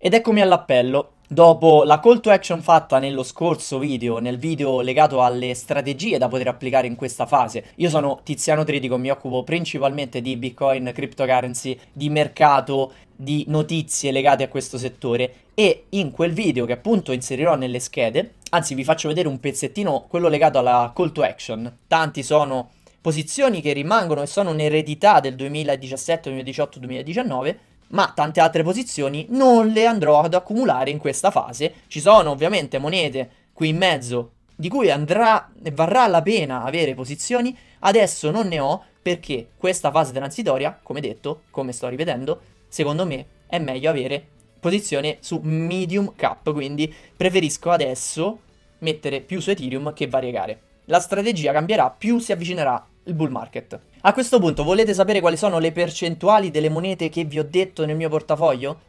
Ed eccomi all'appello. Dopo la call to action fatta nello scorso video, nel video legato alle strategie da poter applicare in questa fase, io sono Tiziano Tritico, mi occupo principalmente di Bitcoin, cryptocurrency, di mercato, di notizie legate a questo settore e in quel video che appunto inserirò nelle schede, anzi vi faccio vedere un pezzettino quello legato alla call to action. Tanti sono posizioni che rimangono e sono un'eredità del 2017, 2018, 2019 ma tante altre posizioni non le andrò ad accumulare in questa fase. Ci sono ovviamente monete qui in mezzo di cui andrà e varrà la pena avere posizioni, adesso non ne ho perché questa fase transitoria, come detto, come sto ripetendo, secondo me è meglio avere posizione su medium cap, quindi preferisco adesso mettere più su Ethereum che variegare. La strategia cambierà più si avvicinerà il bull market. A questo punto volete sapere quali sono le percentuali delle monete che vi ho detto nel mio portafoglio?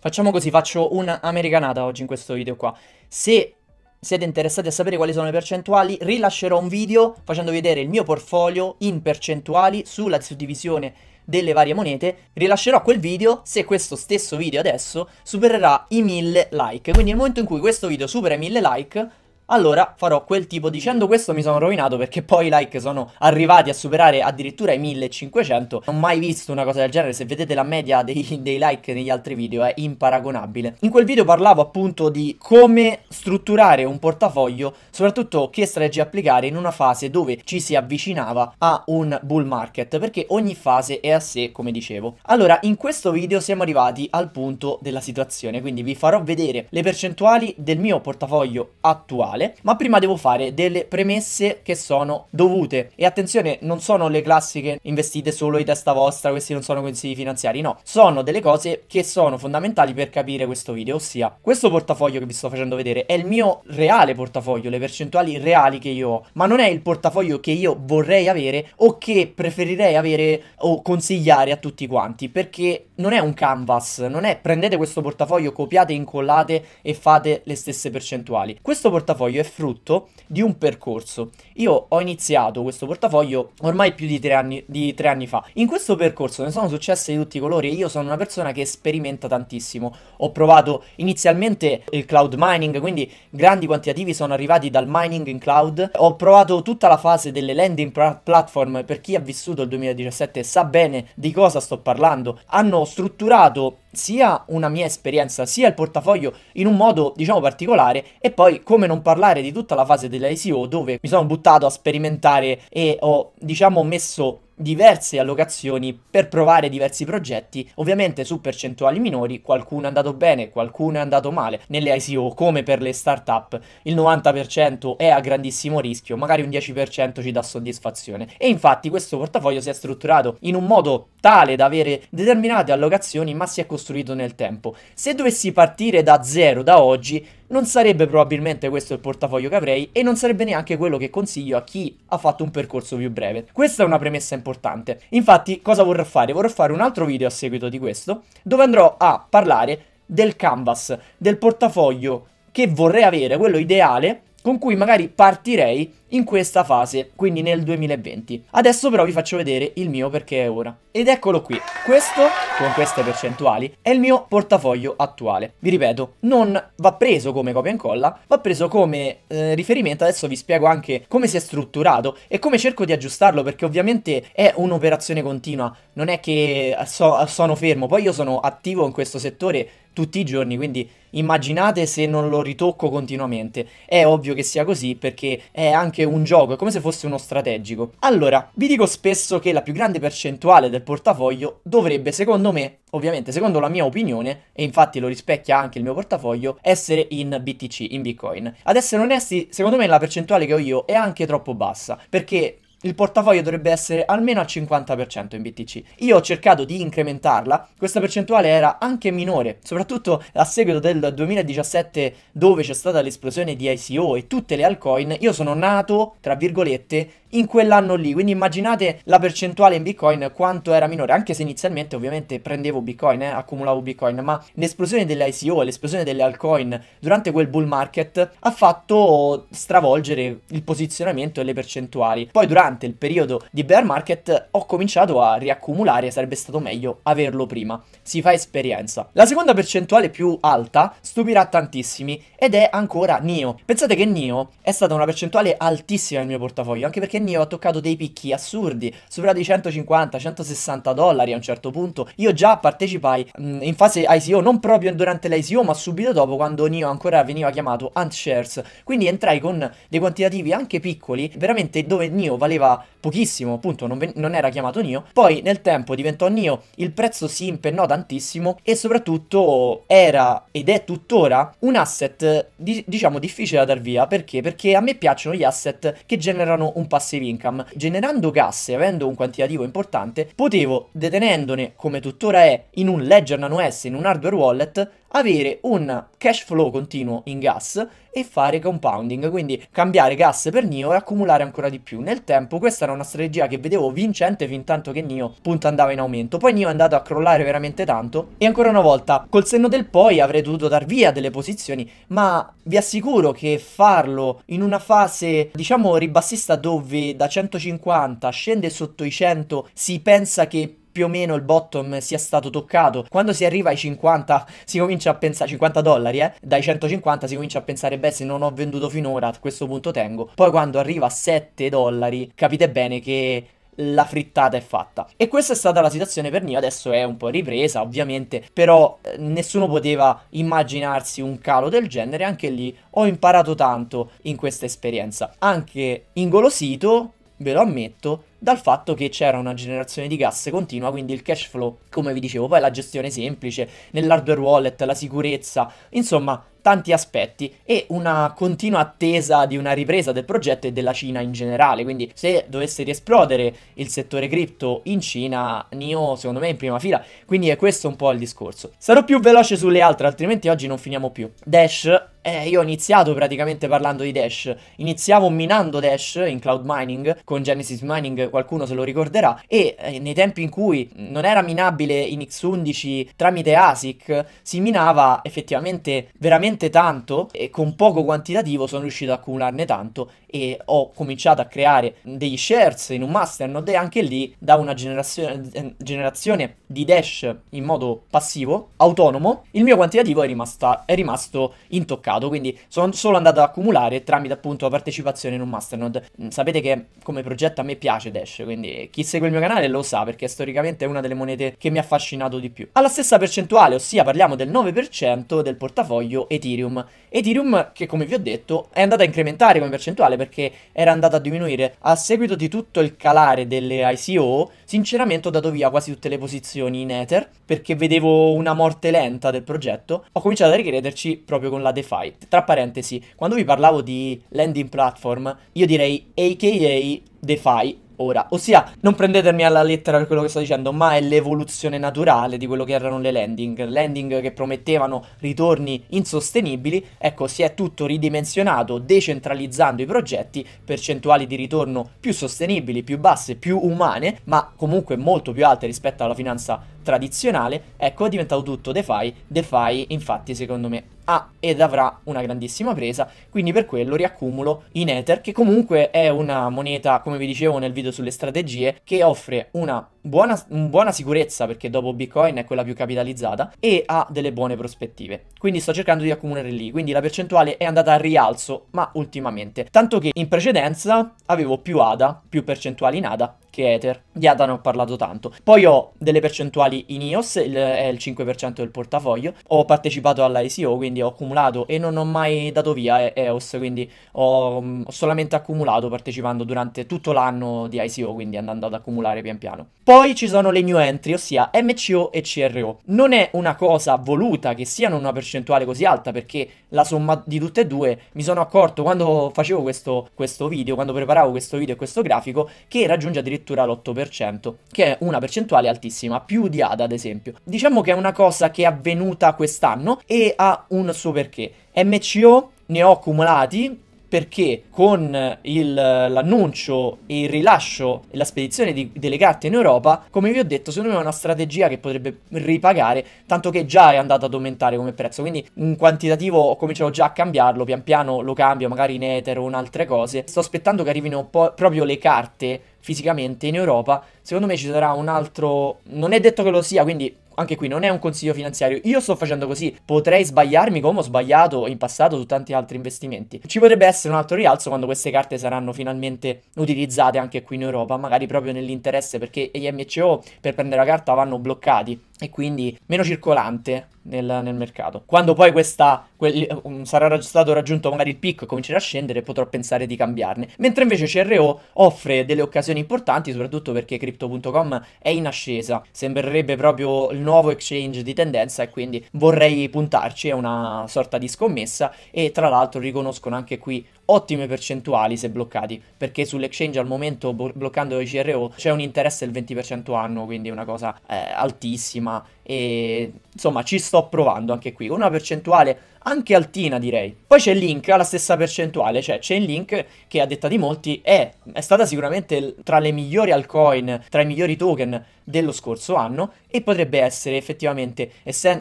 Facciamo così, faccio un'americanata oggi in questo video qua. Se siete interessati a sapere quali sono le percentuali, rilascerò un video facendo vedere il mio portfolio in percentuali sulla suddivisione delle varie monete. Rilascerò quel video se questo stesso video adesso supererà i 1000 like. Quindi nel momento in cui questo video supera i 1000 like, allora farò quel tipo. Dicendo questo mi sono rovinato perché poi i like sono arrivati a superare addirittura i 1500. Non ho mai visto una cosa del genere, se vedete la media dei, dei like negli altri video è imparagonabile. In quel video parlavo appunto di come strutturare un portafoglio, soprattutto che strategie applicare in una fase dove ci si avvicinava a un bull market, perché ogni fase è a sé, come dicevo. Allora, in questo video siamo arrivati al punto della situazione, quindi vi farò vedere le percentuali del mio portafoglio attuale finale, ma prima devo fare delle premesse che sono dovute. E attenzione, non sono le classiche investite solo di testa vostra, questi non sono consigli finanziari, no. Sono delle cose che sono fondamentali per capire questo video, ossia questo portafoglio che vi sto facendo vedere è il mio reale portafoglio, le percentuali reali che io ho, ma non è il portafoglio che io vorrei avere o che preferirei avere o consigliare a tutti quanti, perché non è un canvas, non è prendete questo portafoglio, copiate, incollate e fate le stesse percentuali. Questo portafoglio portafoglio è frutto di un percorso. Io ho iniziato questo portafoglio ormai più di tre anni, di tre anni fa. In questo percorso ne sono successe di tutti i colori e io sono una persona che sperimenta tantissimo. Ho provato inizialmente il cloud mining, quindi grandi quantitativi sono arrivati dal mining in cloud. Ho provato tutta la fase delle landing platform, per chi ha vissuto il 2017 sa bene di cosa sto parlando. Hanno strutturato sia una mia esperienza, sia il portafoglio in un modo, diciamo, particolare e poi come non parlare di tutta la fase dell'ICO dove mi sono buttato a sperimentare e ho, diciamo, messo diverse allocazioni per provare diversi progetti, ovviamente su percentuali minori, qualcuno è andato bene, qualcuno è andato male. Nelle ICO, come per le startup, il 90% è a grandissimo rischio, magari un 10% ci dà soddisfazione. E infatti questo portafoglio si è strutturato in un modo tale da avere determinate allocazioni, ma si è costruito nel tempo. Se dovessi partire da zero da oggi, non sarebbe probabilmente questo il portafoglio che avrei e non sarebbe neanche quello che consiglio a chi ha fatto un percorso più breve. Questa è una premessa importante. Infatti, cosa vorrò fare? Vorrò fare un altro video a seguito di questo, dove andrò a parlare del canvas, del portafoglio che vorrei avere, quello ideale con cui magari partirei in questa fase, quindi nel 2020. Adesso però vi faccio vedere il mio perché è ora. Ed eccolo qui, questo, con queste percentuali, è il mio portafoglio attuale. Vi ripeto, non va preso come copia e incolla, va preso come eh, riferimento, adesso vi spiego anche come si è strutturato e come cerco di aggiustarlo, perché ovviamente è un'operazione continua, non è che so sono fermo, poi io sono attivo in questo settore tutti i giorni, quindi immaginate se non lo ritocco continuamente. È ovvio che sia così perché è anche un gioco, è come se fosse uno strategico. Allora, vi dico spesso che la più grande percentuale del portafoglio dovrebbe, secondo me, ovviamente secondo la mia opinione, e infatti lo rispecchia anche il mio portafoglio, essere in BTC, in Bitcoin. Ad essere onesti, secondo me la percentuale che ho io è anche troppo bassa, perché il portafoglio dovrebbe essere almeno al 50% in BTC. Io ho cercato di incrementarla, questa percentuale era anche minore, soprattutto a seguito del 2017 dove c'è stata l'esplosione di ICO e tutte le altcoin, io sono nato, tra virgolette, in quell'anno lì, quindi immaginate la percentuale in Bitcoin quanto era minore, anche se inizialmente ovviamente prendevo Bitcoin, eh, accumulavo Bitcoin, ma l'esplosione delle ICO, e l'esplosione delle altcoin durante quel bull market ha fatto stravolgere il posizionamento e le percentuali. Poi durante durante il periodo di bear market ho cominciato a riaccumulare, sarebbe stato meglio averlo prima. Si fa esperienza. La seconda percentuale più alta stupirà tantissimi ed è ancora Nio. Pensate che Nio è stata una percentuale altissima nel mio portafoglio, anche perché Nio ha toccato dei picchi assurdi, superato i 150, 160 dollari a un certo punto. Io già partecipai mh, mm, in fase ICO, non proprio durante l'ICO, ma subito dopo quando Nio ancora veniva chiamato Ant Shares. Quindi entrai con dei quantitativi anche piccoli, veramente dove Nio valeva vendeva pochissimo, appunto non, ven- non era chiamato Nio, poi nel tempo diventò Nio, il prezzo si impennò tantissimo e soprattutto era ed è tuttora un asset di- diciamo difficile da dar via, perché? Perché a me piacciono gli asset che generano un passive income, generando casse, avendo un quantitativo importante, potevo detenendone come tuttora è in un Ledger Nano S, in un hardware wallet, avere un cash flow continuo in gas e fare compounding, quindi cambiare gas per NIO e accumulare ancora di più. Nel tempo questa era una strategia che vedevo vincente fin tanto che NIO punto andava in aumento, poi NIO è andato a crollare veramente tanto e ancora una volta col senno del poi avrei dovuto dar via delle posizioni, ma vi assicuro che farlo in una fase diciamo ribassista dove da 150 scende sotto i 100 si pensa che più o meno il bottom sia stato toccato. Quando si arriva ai 50 si comincia a pensare, 50 dollari eh, dai 150 si comincia a pensare beh se non ho venduto finora a questo punto tengo. Poi quando arriva a 7 dollari capite bene che la frittata è fatta. E questa è stata la situazione per Nio, adesso è un po' ripresa ovviamente, però eh, nessuno poteva immaginarsi un calo del genere, anche lì ho imparato tanto in questa esperienza. Anche ingolosito ve lo ammetto, dal fatto che c'era una generazione di gas continua, quindi il cash flow, come vi dicevo, poi la gestione semplice, nell'hardware wallet, la sicurezza, insomma tanti aspetti e una continua attesa di una ripresa del progetto e della Cina in generale. Quindi se dovesse riesplodere il settore cripto in Cina, Nio secondo me è in prima fila. Quindi è questo un po' il discorso. Sarò più veloce sulle altre, altrimenti oggi non finiamo più. Dash eh, io ho iniziato praticamente parlando di Dash. Iniziavo minando Dash in cloud mining con Genesis Mining, qualcuno se lo ricorderà. E eh, nei tempi in cui non era minabile in X11 tramite ASIC, si minava effettivamente veramente talmente tanto e con poco quantitativo sono riuscito ad accumularne tanto e ho cominciato a creare degli shares in un masternode e anche lì da una generazione, eh, generazione di dash in modo passivo, autonomo, il mio quantitativo è, rimasta, è rimasto intoccato, quindi sono solo andato ad accumulare tramite appunto la partecipazione in un masternode. Mm, sapete che come progetto a me piace dash, quindi chi segue il mio canale lo sa perché storicamente è una delle monete che mi ha affascinato di più. Alla stessa percentuale, ossia parliamo del 9% del portafoglio e Ethereum. Ethereum che come vi ho detto è andata a incrementare come percentuale perché era andata a diminuire. A seguito di tutto il calare delle ICO, sinceramente ho dato via quasi tutte le posizioni in Ether perché vedevo una morte lenta del progetto. Ho cominciato a ricrederci proprio con la DeFi. Tra parentesi, quando vi parlavo di landing platform, io direi aka DeFi ora. Ossia, non prendetemi alla lettera quello che sto dicendo, ma è l'evoluzione naturale di quello che erano le landing. Landing che promettevano ritorni insostenibili, ecco, si è tutto ridimensionato, decentralizzando i progetti, percentuali di ritorno più sostenibili, più basse, più umane, ma comunque molto più alte rispetto alla finanza tradizionale, ecco, è diventato tutto DeFi. DeFi, infatti, secondo me ha ed avrà una grandissima presa, quindi per quello riaccumulo in Ether, che comunque è una moneta, come vi dicevo nel video rapido sulle strategie che offre una buona, buona sicurezza perché dopo Bitcoin è quella più capitalizzata e ha delle buone prospettive. Quindi sto cercando di accumulare lì, quindi la percentuale è andata a rialzo, ma ultimamente. Tanto che in precedenza avevo più ADA, più percentuali in ADA, che Ether. Di ADA ne ho parlato tanto. Poi ho delle percentuali in EOS, il, è il 5% del portafoglio. Ho partecipato all'ICO, quindi ho accumulato e non ho mai dato via EOS, eh, quindi ho, mm, ho solamente accumulato partecipando durante tutto l'anno di ICO, quindi andando ad accumulare pian piano. Poi ci sono le new entry, ossia MCO e CRO. Non è una cosa voluta che siano una percentuale così alta perché la somma di tutte e due mi sono accorto quando facevo questo, questo video, quando preparavo questo video e questo grafico, che raggiunge addirittura addirittura l'8%, che è una percentuale altissima, più di ADA ad esempio. Diciamo che è una cosa che è avvenuta quest'anno e ha un suo perché. MCO ne ho accumulati perché con il, l'annuncio e il rilascio e la spedizione di, delle carte in Europa, come vi ho detto, secondo me è una strategia che potrebbe ripagare, tanto che già è andato ad aumentare come prezzo, quindi in quantitativo ho cominciato già a cambiarlo, pian piano lo cambio magari in Ether o in altre cose, sto aspettando che arrivino po- proprio le carte fisicamente in Europa, secondo me ci sarà un altro, non è detto che lo sia, quindi anche qui non è un consiglio finanziario, io sto facendo così, potrei sbagliarmi come ho sbagliato in passato su tanti altri investimenti. Ci potrebbe essere un altro rialzo quando queste carte saranno finalmente utilizzate anche qui in Europa, magari proprio nell'interesse perché gli MCO per prendere la carta vanno bloccati e quindi meno circolante nel, nel mercato. Quando poi questa, quel, sarà stato raggiunto magari il picco e comincerà a scendere, potrò pensare di cambiarne. Mentre invece CRO offre delle occasioni importanti, soprattutto perché Crypto.com è in ascesa, sembrerebbe proprio il nuovo exchange di tendenza e quindi vorrei puntarci, è una sorta di scommessa e tra l'altro riconoscono anche qui ottime percentuali se bloccati, perché sull'exchange al momento bloccando i CRO c'è un interesse del 20% annuo, quindi una cosa eh, altissima e insomma ci sto provando anche qui, con una percentuale anche altina direi. Poi c'è Link alla stessa percentuale, cioè c'è Link che a detta di molti è, è stata sicuramente tra le migliori altcoin, tra i migliori token dello scorso anno e potrebbe essere effettivamente,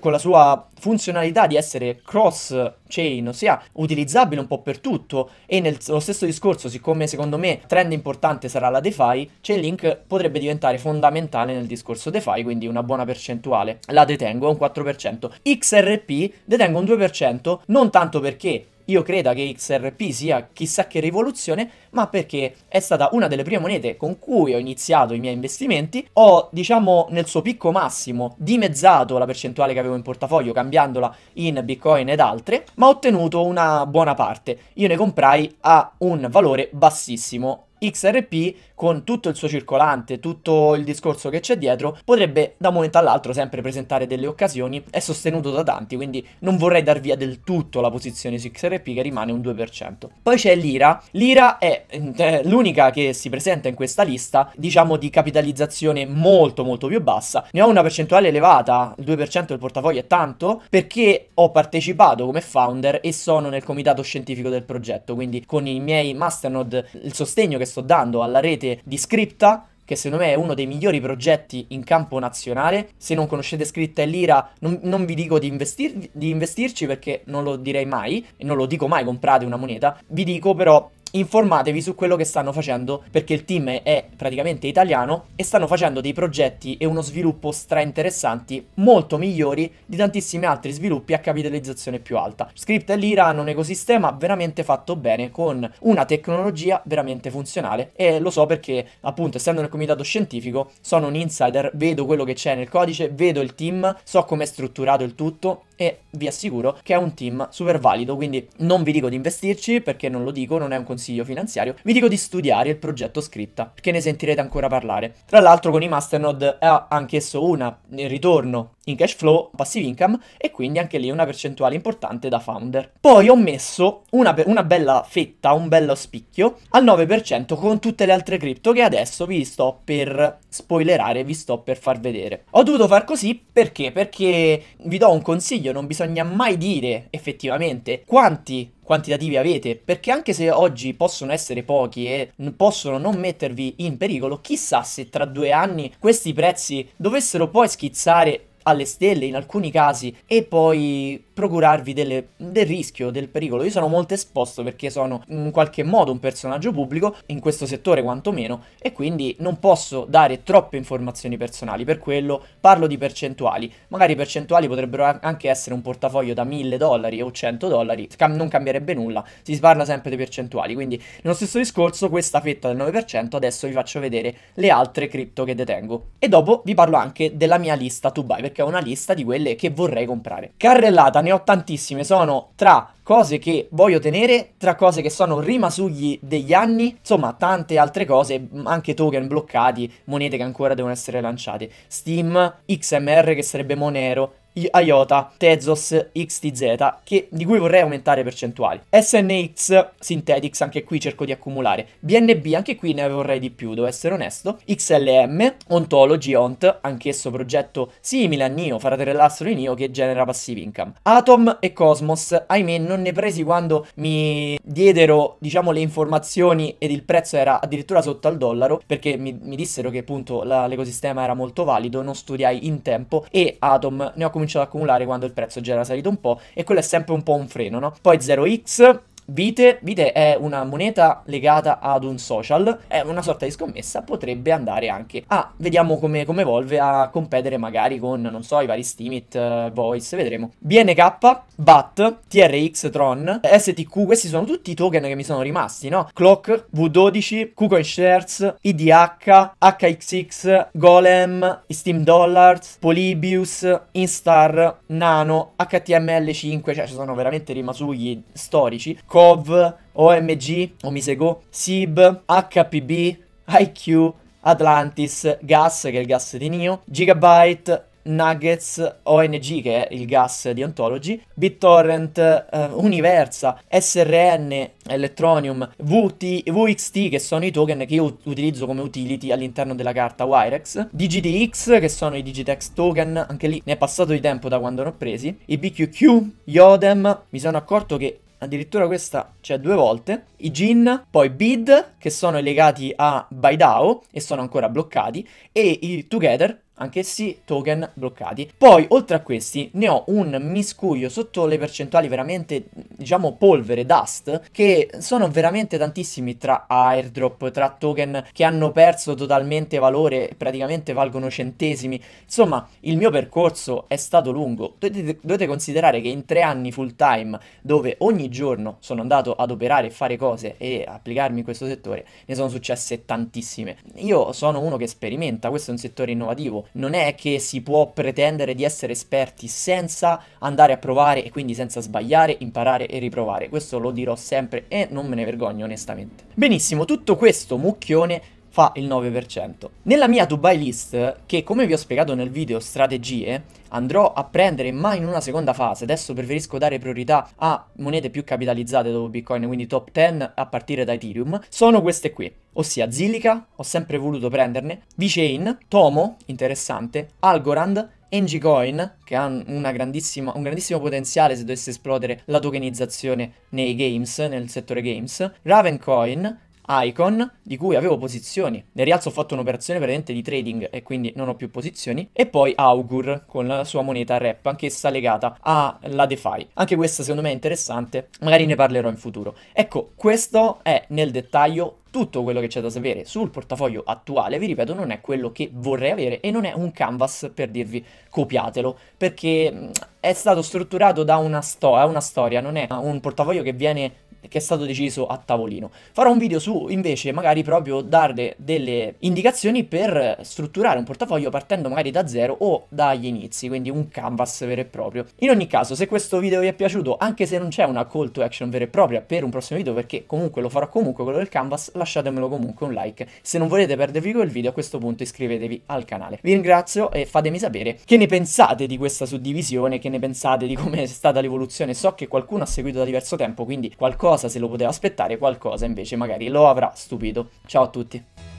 con la sua funzionalità di essere cross chain, ossia utilizzabile un po' per tutto e nello stesso discorso, siccome secondo me trend importante sarà la DeFi, Chainlink potrebbe diventare fondamentale nel discorso DeFi, quindi una buona percentuale. La detengo, un 4%. XRP detengo un 2%, 100%, non tanto perché io creda che XRP sia chissà che rivoluzione, ma perché è stata una delle prime monete con cui ho iniziato i miei investimenti. Ho, diciamo, nel suo picco massimo dimezzato la percentuale che avevo in portafoglio, cambiandola in Bitcoin ed altre, ma ho ottenuto una buona parte. Io ne comprai a un valore bassissimo XRP con tutto il suo circolante, tutto il discorso che c'è dietro, potrebbe da un momento all'altro sempre presentare delle occasioni, è sostenuto da tanti, quindi non vorrei dar via del tutto la posizione su XRP che rimane un 2%. Poi c'è l'IRA, l'IRA è eh, l'unica che si presenta in questa lista, diciamo di capitalizzazione molto molto più bassa, ne ho una percentuale elevata, il 2% del portafoglio è tanto, perché ho partecipato come founder e sono nel comitato scientifico del progetto, quindi con i miei masternode il sostegno che sto dando alla rete di Scripta che secondo me è uno dei migliori progetti in campo nazionale. Se non conoscete Scritta e Lira, non, non vi dico di, investir- di investirci perché non lo direi mai, e non lo dico mai comprate una moneta. Vi dico però informatevi su quello che stanno facendo perché il team è praticamente italiano e stanno facendo dei progetti e uno sviluppo stra interessanti molto migliori di tantissimi altri sviluppi a capitalizzazione più alta. Script e Lira hanno un ecosistema veramente fatto bene con una tecnologia veramente funzionale e lo so perché appunto essendo nel comitato scientifico sono un insider, vedo quello che c'è nel codice, vedo il team, so come è strutturato il tutto e vi assicuro che è un team super valido, quindi non vi dico di investirci perché non lo dico, non è un consiglio finanziario, vi dico di studiare il progetto scritta perché ne sentirete ancora parlare. Tra l'altro con i Masternode ha anch'esso una, il ritorno in cash flow, passive income e quindi anche lì una percentuale importante da founder. Poi ho messo una, una bella fetta, un bello spicchio al 9% con tutte le altre cripto che adesso vi sto per spoilerare, vi sto per far vedere. Ho dovuto far così perché? Perché vi do un consiglio, non bisogna mai dire effettivamente quanti quantitativi avete, perché anche se oggi possono essere pochi e possono non mettervi in pericolo, chissà se tra due anni questi prezzi dovessero poi schizzare alle stelle in alcuni casi e poi procurarvi delle, del rischio, del pericolo. Io sono molto esposto perché sono in qualche modo un personaggio pubblico, in questo settore quantomeno, e quindi non posso dare troppe informazioni personali. Per quello parlo di percentuali. Magari percentuali potrebbero anche essere un portafoglio da 1000 dollari o 100 dollari, cam- non cambierebbe nulla, si parla sempre di percentuali. Quindi nello stesso discorso questa fetta del 9% adesso vi faccio vedere le altre cripto che detengo. E dopo vi parlo anche della mia lista to buy, perché è una lista di quelle che vorrei comprare. Carrellata ne ho tantissime, sono tra cose che voglio tenere, tra cose che sono rimasugli degli anni, insomma tante altre cose, anche token bloccati, monete che ancora devono essere lanciate, Steam, XMR che sarebbe Monero, IOTA, Tezos, XTZ, che, di cui vorrei aumentare percentuali. SNX, Synthetics, anche qui cerco di accumulare. BNB, anche qui ne vorrei di più, devo essere onesto. XLM, Ontology, Ont, anch'esso progetto simile a NIO, fratellassero di NIO, che genera passive income. Atom e Cosmos, ahimè, non ne presi quando mi diedero, diciamo, le informazioni ed il prezzo era addirittura sotto al dollaro, perché mi, mi dissero che appunto l'ecosistema era molto valido, non studiai in tempo e Atom ne ho cominciato cominciato ad accumulare quando il prezzo già era salito un po' e quello è sempre un po' un freno, no? Poi 0x Vite, Vite è una moneta legata ad un social, è una sorta di scommessa, potrebbe andare anche a, vediamo come, come evolve, a competere magari con, non so, i vari Steemit, uh, Voice, vedremo. BNK, BAT, TRX, Tron, STQ, questi sono tutti i token che mi sono rimasti, no? Clock, V12, KuCoinShares, IDH, HXX, Golem, Steam Dollars, Polybius, Instar, Nano, HTML5, cioè ci sono veramente rimasugli storici. COV, OMG, Omisego, SIB, HPB, IQ, Atlantis, Gas, che è il gas di NIO, Gigabyte, Nuggets, ONG che è il gas di Ontology, BitTorrent, eh, Universa, SRN, Electronium, VT, VXT che sono i token che io utilizzo come utility all'interno della carta Wirex, DGTX che sono i Digitex token, anche lì ne è passato di tempo da quando l'ho presi, i BQQ, Yodem, mi sono accorto che addirittura questa c'è cioè, due volte, i Jin, poi Bid, che sono legati a Baidao e sono ancora bloccati, e i Together, anch'essi token bloccati. Poi, oltre a questi, ne ho un miscuglio sotto le percentuali veramente, diciamo, polvere, dust, che sono veramente tantissimi tra airdrop, tra token che hanno perso totalmente valore, praticamente valgono centesimi. Insomma, il mio percorso è stato lungo. Dovete, dovete considerare che in tre anni full time, dove ogni giorno sono andato ad operare e fare cose e applicarmi in questo settore, ne sono successe tantissime. Io sono uno che sperimenta, questo è un settore innovativo, non è che si può pretendere di essere esperti senza andare a provare e quindi senza sbagliare, imparare e riprovare. Questo lo dirò sempre e non me ne vergogno onestamente. Benissimo, tutto questo mucchione fa il 9%. Nella mia to buy List, che come vi ho spiegato nel video strategie, andrò a prendere ma in una seconda fase, adesso preferisco dare priorità a monete più capitalizzate dopo Bitcoin, quindi top 10 a partire da Ethereum, sono queste qui, ossia Zilica, ho sempre voluto prenderne, VeChain, Tomo, interessante, Algorand, Engicoin, che ha un grandissimo potenziale se dovesse esplodere la tokenizzazione nei games, nel settore games, Ravencoin, Icon, di cui avevo posizioni. Nel rialzo ho fatto un'operazione praticamente di trading e quindi non ho più posizioni. E poi Augur con la sua moneta Rep, anch'essa legata alla DeFi. Anche questa secondo me è interessante, magari ne parlerò in futuro. Ecco, questo è nel dettaglio tutto quello che c'è da sapere sul portafoglio attuale, vi ripeto, non è quello che vorrei avere e non è un canvas per dirvi copiatelo, perché mm, è stato strutturato da una, sto- una storia, non è un portafoglio che viene che è stato deciso a tavolino. Farò un video su invece magari proprio darle delle indicazioni per strutturare un portafoglio partendo magari da zero o dagli inizi, quindi un canvas vero e proprio. In ogni caso se questo video vi è piaciuto, anche se non c'è una call to action vera e propria per un prossimo video perché comunque lo farò comunque quello del canvas, lasciatemelo comunque un like. Se non volete perdervi quel video a questo punto iscrivetevi al canale. Vi ringrazio e fatemi sapere che ne pensate di questa suddivisione, che ne pensate di come è stata l'evoluzione. So che qualcuno ha seguito da diverso tempo, quindi qualcosa qualcosa, se lo poteva aspettare qualcosa invece magari lo avrà stupito. Ciao a tutti.